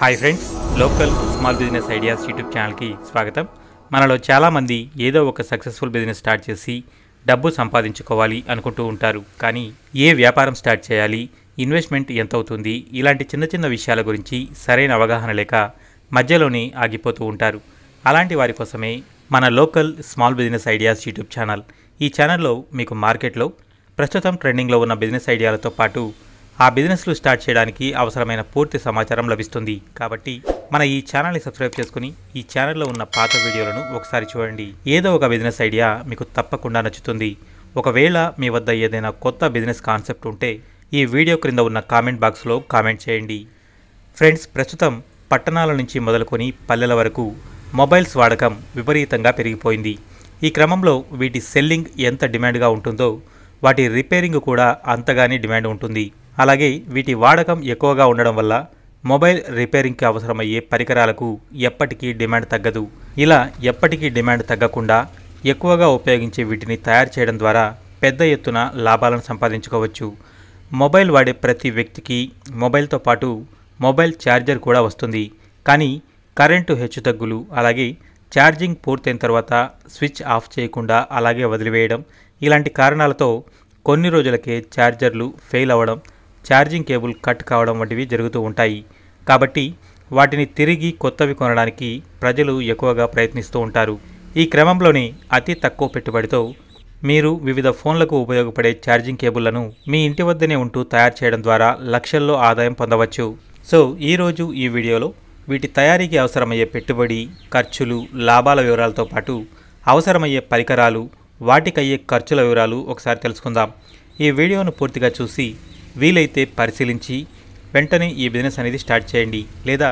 hi friends local small business ideas YouTube ఛానల్కి స్వాగతం మనలో చాలామంది ఏదో ఒక సక్సెస్ఫుల్ బిజినెస్ స్టార్ట్ చేసి డబ్బు సంపాదించుకోవాలి అనుకుంటూ ఉంటారు కానీ ఏ వ్యాపారం స్టార్ట్ చేయాలి ఇన్వెస్ట్మెంట్ ఎంత అవుతుంది ఇలాంటి చిన్న చిన్న విషయాల గురించి సరైన అవగాహన లేక మధ్యలోనే ఆగిపోతూ ఉంటారు అలాంటి వారి కోసమే మన local small business ideas YouTube channel ఈ ఛానల్లో మీకు మార్కెట్లో ప్రస్తుతం ట్రెండింగ్లో ఉన్న బిజినెస్ ఐడియాలతో పాటు ఆ బిజినెస్లు స్టార్ట్ చేయడానికి అవసరమైన పూర్తి సమాచారం లభిస్తుంది కాబట్టి మన ఈ ఛానల్ని సబ్స్క్రైబ్ చేసుకుని ఈ ఛానల్లో ఉన్న పాత వీడియోలను ఒకసారి చూడండి ఏదో ఒక బిజినెస్ ఐడియా మీకు తప్పకుండా నచ్చుతుంది ఒకవేళ మీ వద్ద ఏదైనా కొత్త బిజినెస్ కాన్సెప్ట్ ఉంటే ఈ వీడియో క్రింద ఉన్న కామెంట్ బాక్స్లో కామెంట్ చేయండి ఫ్రెండ్స్ ప్రస్తుతం పట్టణాల నుంచి మొదలుకొని పల్లెల వరకు మొబైల్స్ వాడకం విపరీతంగా పెరిగిపోయింది ఈ క్రమంలో వీటి సెల్లింగ్ ఎంత డిమాండ్గా ఉంటుందో వాటి రిపేరింగ్ కూడా అంతగానే డిమాండ్ ఉంటుంది అలాగే వీటి వాడకం ఎక్కువగా ఉండడం వల్ల మొబైల్ రిపేరింగ్కి అవసరమయ్యే పరికరాలకు ఎప్పటికీ డిమాండ్ తగ్గదు ఇలా ఎప్పటికీ డిమాండ్ తగ్గకుండా ఎక్కువగా ఉపయోగించే వీటిని తయారు చేయడం ద్వారా పెద్ద ఎత్తున లాభాలను సంపాదించుకోవచ్చు మొబైల్ వాడే ప్రతి వ్యక్తికి మొబైల్తో పాటు మొబైల్ ఛార్జర్ కూడా వస్తుంది కానీ కరెంటు హెచ్చుతగ్గులు అలాగే ఛార్జింగ్ పూర్తయిన తర్వాత స్విచ్ ఆఫ్ చేయకుండా అలాగే వదిలివేయడం ఇలాంటి కారణాలతో కొన్ని రోజులకే ఛార్జర్లు ఫెయిల్ అవ్వడం ఛార్జింగ్ కేబుల్ కట్ కావడం వంటివి జరుగుతూ ఉంటాయి కాబట్టి వాటిని తిరిగి కొత్తవి కొనడానికి ప్రజలు ఎక్కువగా ప్రయత్నిస్తూ ఉంటారు ఈ క్రమంలోనే అతి తక్కువ పెట్టుబడితో మీరు వివిధ ఫోన్లకు ఉపయోగపడే ఛార్జింగ్ కేబుళ్లను మీ ఇంటి వద్దనే ఉంటూ తయారు చేయడం ద్వారా లక్షల్లో ఆదాయం పొందవచ్చు సో ఈరోజు ఈ వీడియోలో వీటి తయారీకి అవసరమయ్యే పెట్టుబడి ఖర్చులు లాభాల వివరాలతో పాటు అవసరమయ్యే పరికరాలు వాటికయ్యే ఖర్చుల వివరాలు ఒకసారి తెలుసుకుందాం ఈ వీడియోను పూర్తిగా చూసి వీలైతే పరిశీలించి వెంటనే ఈ బిజినెస్ అనేది స్టార్ట్ చేయండి లేదా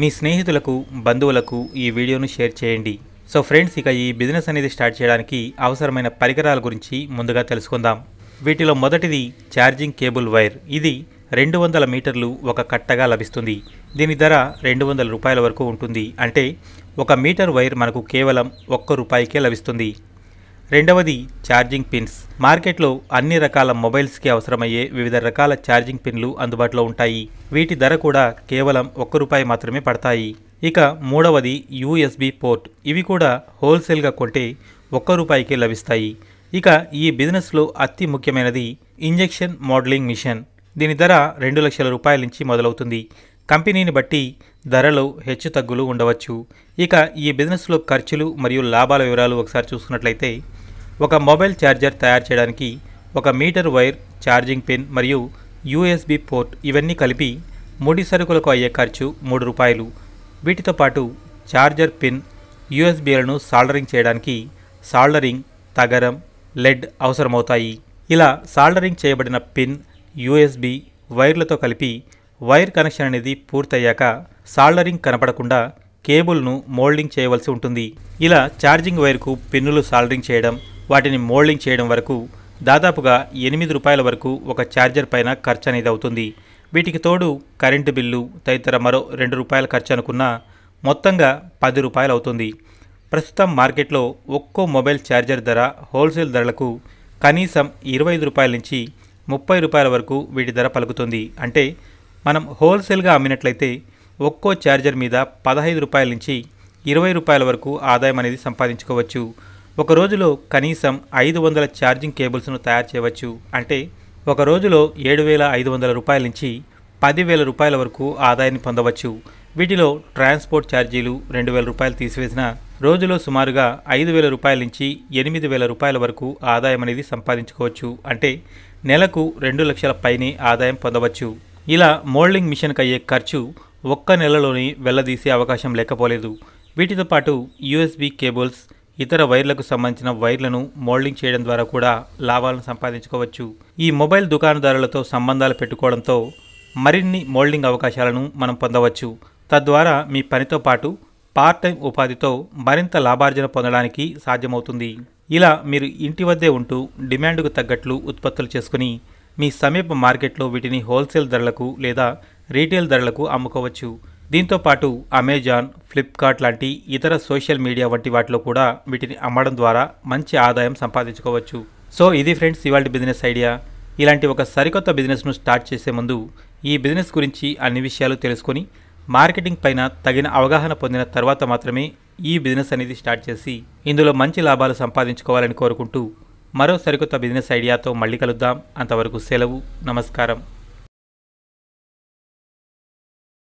మీ స్నేహితులకు బంధువులకు ఈ వీడియోను షేర్ చేయండి సో ఫ్రెండ్స్ ఇక ఈ బిజినెస్ అనేది స్టార్ట్ చేయడానికి అవసరమైన పరికరాల గురించి ముందుగా తెలుసుకుందాం వీటిలో మొదటిది ఛార్జింగ్ కేబుల్ వైర్ ఇది రెండు వందల మీటర్లు ఒక కట్టగా లభిస్తుంది దీని ధర రెండు వందల రూపాయల వరకు ఉంటుంది అంటే ఒక మీటర్ వైర్ మనకు కేవలం ఒక్క రూపాయికే లభిస్తుంది రెండవది ఛార్జింగ్ పిన్స్ మార్కెట్లో అన్ని రకాల మొబైల్స్కి అవసరమయ్యే వివిధ రకాల ఛార్జింగ్ పిన్లు అందుబాటులో ఉంటాయి వీటి ధర కూడా కేవలం ఒక్క రూపాయి మాత్రమే పడతాయి ఇక మూడవది యూఎస్బి పోర్ట్ ఇవి కూడా హోల్సేల్గా కొంటే ఒక్క రూపాయికే లభిస్తాయి ఇక ఈ బిజినెస్లో అతి ముఖ్యమైనది ఇంజెక్షన్ మోడలింగ్ మిషన్ దీని ధర రెండు లక్షల రూపాయల నుంచి మొదలవుతుంది కంపెనీని బట్టి ధరలో హెచ్చు తగ్గులు ఉండవచ్చు ఇక ఈ బిజినెస్లో ఖర్చులు మరియు లాభాల వివరాలు ఒకసారి చూసుకున్నట్లయితే ఒక మొబైల్ ఛార్జర్ తయారు చేయడానికి ఒక మీటర్ వైర్ ఛార్జింగ్ పిన్ మరియు యూఎస్బి పోర్ట్ ఇవన్నీ కలిపి ముడి సరుకులకు అయ్యే ఖర్చు మూడు రూపాయలు వీటితో పాటు ఛార్జర్ పిన్ యూఎస్బీలను సాల్డరింగ్ చేయడానికి సాల్డరింగ్ తగరం లెడ్ అవసరమవుతాయి ఇలా సాల్డరింగ్ చేయబడిన పిన్ యూఎస్బి వైర్లతో కలిపి వైర్ కనెక్షన్ అనేది పూర్తయ్యాక సాల్డరింగ్ కనపడకుండా కేబుల్ను మోల్డింగ్ చేయవలసి ఉంటుంది ఇలా ఛార్జింగ్ వైర్కు పిన్నులు సాల్డరింగ్ చేయడం వాటిని మోల్డింగ్ చేయడం వరకు దాదాపుగా ఎనిమిది రూపాయల వరకు ఒక ఛార్జర్ పైన ఖర్చు అనేది అవుతుంది వీటికి తోడు కరెంటు బిల్లు తదితర మరో రెండు రూపాయల ఖర్చు అనుకున్న మొత్తంగా పది రూపాయలు అవుతుంది ప్రస్తుతం మార్కెట్లో ఒక్కో మొబైల్ ఛార్జర్ ధర హోల్సేల్ ధరలకు కనీసం ఇరవై ఐదు రూపాయల నుంచి ముప్పై రూపాయల వరకు వీటి ధర పలుకుతుంది అంటే మనం హోల్సేల్గా అమ్మినట్లయితే ఒక్కో ఛార్జర్ మీద పదహైదు రూపాయల నుంచి ఇరవై రూపాయల వరకు ఆదాయం అనేది సంపాదించుకోవచ్చు ఒక రోజులో కనీసం ఐదు వందల ఛార్జింగ్ కేబుల్స్ను తయారు చేయవచ్చు అంటే ఒక రోజులో ఏడు వేల ఐదు వందల రూపాయల నుంచి పదివేల రూపాయల వరకు ఆదాయాన్ని పొందవచ్చు వీటిలో ట్రాన్స్పోర్ట్ ఛార్జీలు రెండు వేల రూపాయలు తీసివేసిన రోజులో సుమారుగా ఐదు వేల రూపాయల నుంచి ఎనిమిది వేల రూపాయల వరకు ఆదాయం అనేది సంపాదించుకోవచ్చు అంటే నెలకు రెండు లక్షల పైనే ఆదాయం పొందవచ్చు ఇలా మోల్డింగ్ మిషన్కి అయ్యే ఖర్చు ఒక్క నెలలోని వెళ్లదీసే అవకాశం లేకపోలేదు వీటితో పాటు యూఎస్బి కేబుల్స్ ఇతర వైర్లకు సంబంధించిన వైర్లను మోల్డింగ్ చేయడం ద్వారా కూడా లాభాలను సంపాదించుకోవచ్చు ఈ మొబైల్ దుకాణదారులతో సంబంధాలు పెట్టుకోవడంతో మరిన్ని మోల్డింగ్ అవకాశాలను మనం పొందవచ్చు తద్వారా మీ పనితో పాటు పార్ట్ టైం ఉపాధితో మరింత లాభార్జన పొందడానికి సాధ్యమవుతుంది ఇలా మీరు ఇంటి వద్దే ఉంటూ డిమాండ్కు తగ్గట్లు ఉత్పత్తులు చేసుకుని మీ సమీప మార్కెట్లో వీటిని హోల్సేల్ ధరలకు లేదా రీటైల్ ధరలకు అమ్ముకోవచ్చు దీంతో పాటు అమెజాన్ ఫ్లిప్కార్ట్ లాంటి ఇతర సోషల్ మీడియా వంటి వాటిలో కూడా వీటిని అమ్మడం ద్వారా మంచి ఆదాయం సంపాదించుకోవచ్చు సో ఇది ఫ్రెండ్స్ ఇవాళ బిజినెస్ ఐడియా ఇలాంటి ఒక సరికొత్త బిజినెస్ను స్టార్ట్ చేసే ముందు ఈ బిజినెస్ గురించి అన్ని విషయాలు తెలుసుకొని మార్కెటింగ్ పైన తగిన అవగాహన పొందిన తర్వాత మాత్రమే ఈ బిజినెస్ అనేది స్టార్ట్ చేసి ఇందులో మంచి లాభాలు సంపాదించుకోవాలని కోరుకుంటూ మరో సరికొత్త బిజినెస్ ఐడియాతో మళ్ళీ కలుద్దాం అంతవరకు సెలవు నమస్కారం